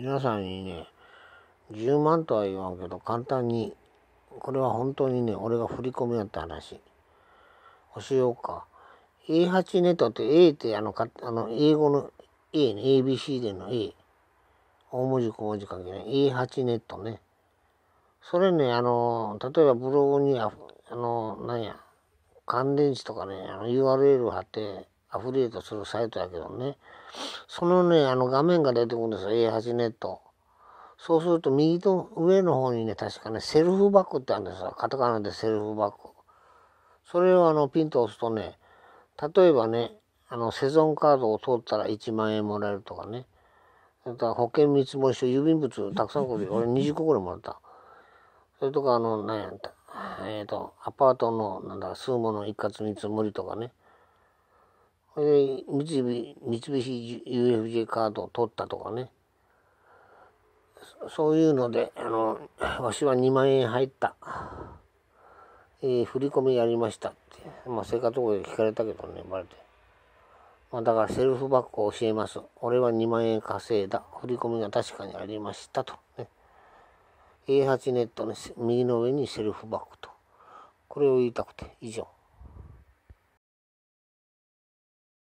皆さんにね、10万とは言わんけど、簡単に、これは本当にね、俺が振り込みやった話。教えようか。A8 ネトって A ってあのかあの英語の A ね、ABC での A。大文字小文字書けない。A8 ネットね。それね、あの、例えばブログにあ、あの、なんや、乾電池とかね、あの URL 貼って、アフィリエイトするサイトやけどねそのねあの画面が出てくるんですよ A8 ネットそうすると右の上の方にね確かねセルフバックってあるんですよカタカナでセルフバックそれをあのピンと押すとね例えばねあのセゾンカードを通ったら1万円もらえるとかねそれか保険見積書郵便物たくさん来る 俺20個ぐらいもらったそれとかあの何やったえっ、ー、とアパートのなんだ数もの一括見積もりとかねれで三菱三菱 UFJ カードを取ったとかねそういうのであの わしは2万円入った、えー、振り込みやりましたってまあ生活保護で聞かれたけどねバレて、まあ、だからセルフバックを教えます俺は2万円稼いだ振り込みが確かにありましたと、ね、A8 ネットの右の上にセルフバックとこれを言いたくて以上。